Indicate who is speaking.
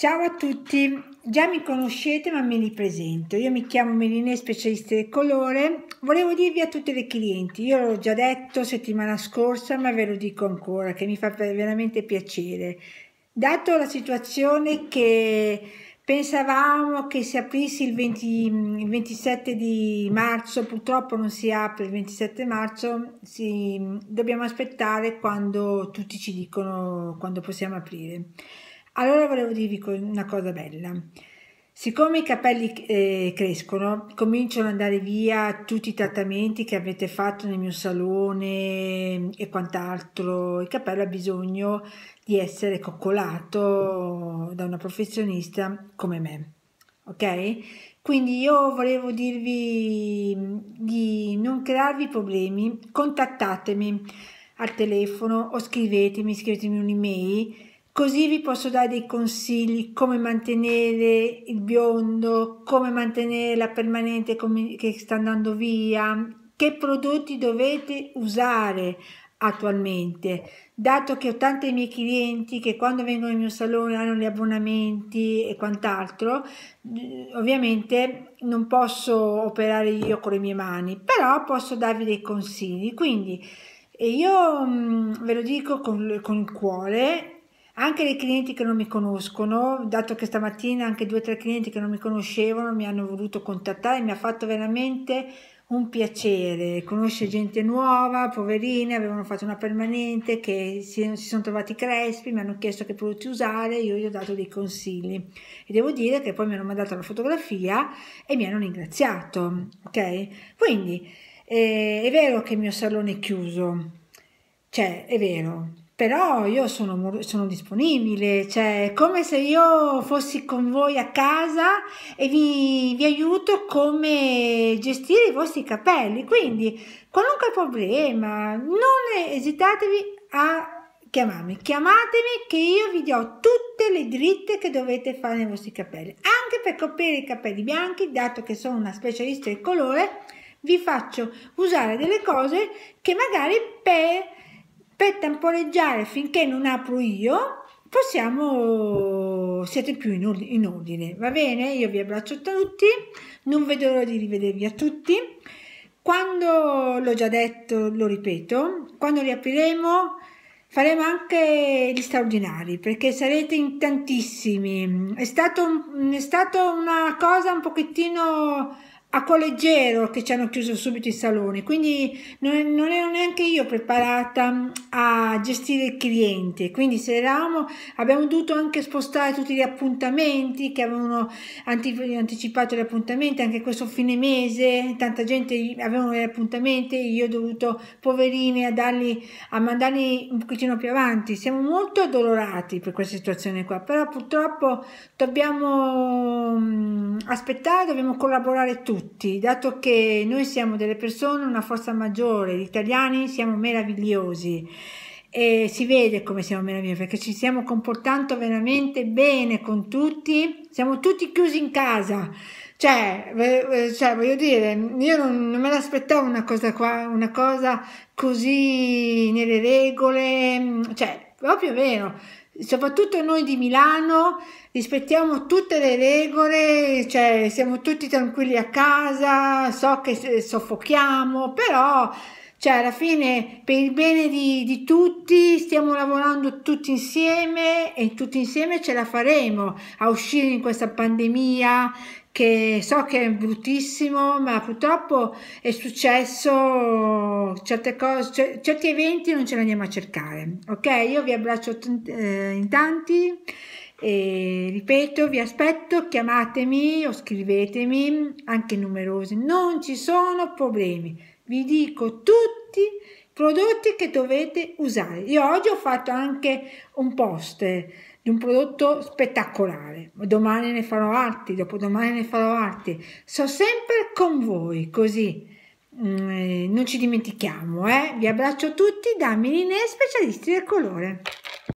Speaker 1: Ciao a tutti, già mi conoscete ma me li presento. Io mi chiamo Melinè, specialista del colore. Volevo dirvi a tutte le clienti, io l'ho già detto settimana scorsa ma ve lo dico ancora che mi fa veramente piacere. Dato la situazione che pensavamo che si aprisse il, 20, il 27 di marzo, purtroppo non si apre il 27 marzo, si, dobbiamo aspettare quando tutti ci dicono quando possiamo aprire. Allora volevo dirvi una cosa bella. Siccome i capelli eh, crescono, cominciano ad andare via tutti i trattamenti che avete fatto nel mio salone e quant'altro, il capello ha bisogno di essere coccolato da una professionista come me. Ok? Quindi io volevo dirvi di non crearvi problemi, contattatemi al telefono o scrivetemi, scrivetemi un'email Così vi posso dare dei consigli come mantenere il biondo, come mantenere la permanente che sta andando via, che prodotti dovete usare attualmente, dato che ho tanti miei clienti che quando vengono in mio salone hanno gli abbonamenti e quant'altro, ovviamente non posso operare io con le mie mani, però posso darvi dei consigli. Quindi io mh, ve lo dico con, con il cuore, anche dei clienti che non mi conoscono, dato che stamattina anche due o tre clienti che non mi conoscevano mi hanno voluto contattare, mi ha fatto veramente un piacere, conoscere gente nuova, poverine, avevano fatto una permanente che si, si, sono trovati crespi, mi hanno chiesto che prodotti usare, io gli ho dato dei consigli e devo dire che poi mi hanno mandato la fotografia e mi hanno ringraziato, ok? Quindi eh, è vero che il mio salone è chiuso, cioè è vero, però io sono, sono, disponibile, cioè come se io fossi con voi a casa e vi, vi aiuto come gestire i vostri capelli, quindi qualunque problema non esitatevi a chiamarmi, chiamatemi che io vi do tutte le dritte che dovete fare nei vostri capelli, anche per coprire i capelli bianchi, dato che sono una specialista del colore, vi faccio usare delle cose che magari per per temporeggiare finché non apro io possiamo siete più in, ordine, in ordine va bene io vi abbraccio a tutti non vedo l'ora di rivedervi a tutti quando l'ho già detto lo ripeto quando riapriremo faremo anche gli straordinari perché sarete in tantissimi è, stato, è stata una cosa un pochettino a colleggero che ci hanno chiuso subito i saloni, quindi non, non ero neanche io preparata mm, a gestire il cliente, quindi se eravamo, abbiamo dovuto anche spostare tutti gli appuntamenti che avevano anticipato gli appuntamenti, anche questo fine mese, tanta gente aveva gli appuntamenti, io ho dovuto, poverini, a, darli, a mandarli un pochettino più avanti, siamo molto addolorati per questa situazione qua, però purtroppo dobbiamo mm, aspettare, dobbiamo collaborare tutti tutti, dato che noi siamo delle persone, una forza maggiore, gli italiani siamo meravigliosi e si vede come siamo meravigliosi perché ci stiamo comportando veramente bene con tutti, siamo tutti chiusi in casa. Cioè, eh, eh, cioè voglio dire, io non, non me l'aspettavo una cosa qua, una cosa così nelle regole, cioè, proprio vero soprattutto noi di Milano rispettiamo tutte le regole, cioè siamo tutti tranquilli a casa, so che soffochiamo, però cioè, alla fine, per il bene di, di tutti, stiamo lavorando tutti insieme e tutti insieme ce la faremo a uscire in questa pandemia che so che è bruttissimo, ma purtroppo è successo certe cose, certi eventi non ce li andiamo a cercare. Ok, io vi abbraccio eh, in tanti e ripeto, vi aspetto, chiamatemi o scrivetemi, anche numerosi, non ci sono problemi vi dico tutti i prodotti che dovete usare. Io oggi ho fatto anche un post di un prodotto spettacolare, domani ne farò altri, dopodomani ne farò altri. So sempre con voi, così mm, non ci dimentichiamo. Eh? Vi abbraccio tutti da Miline Specialisti del Colore.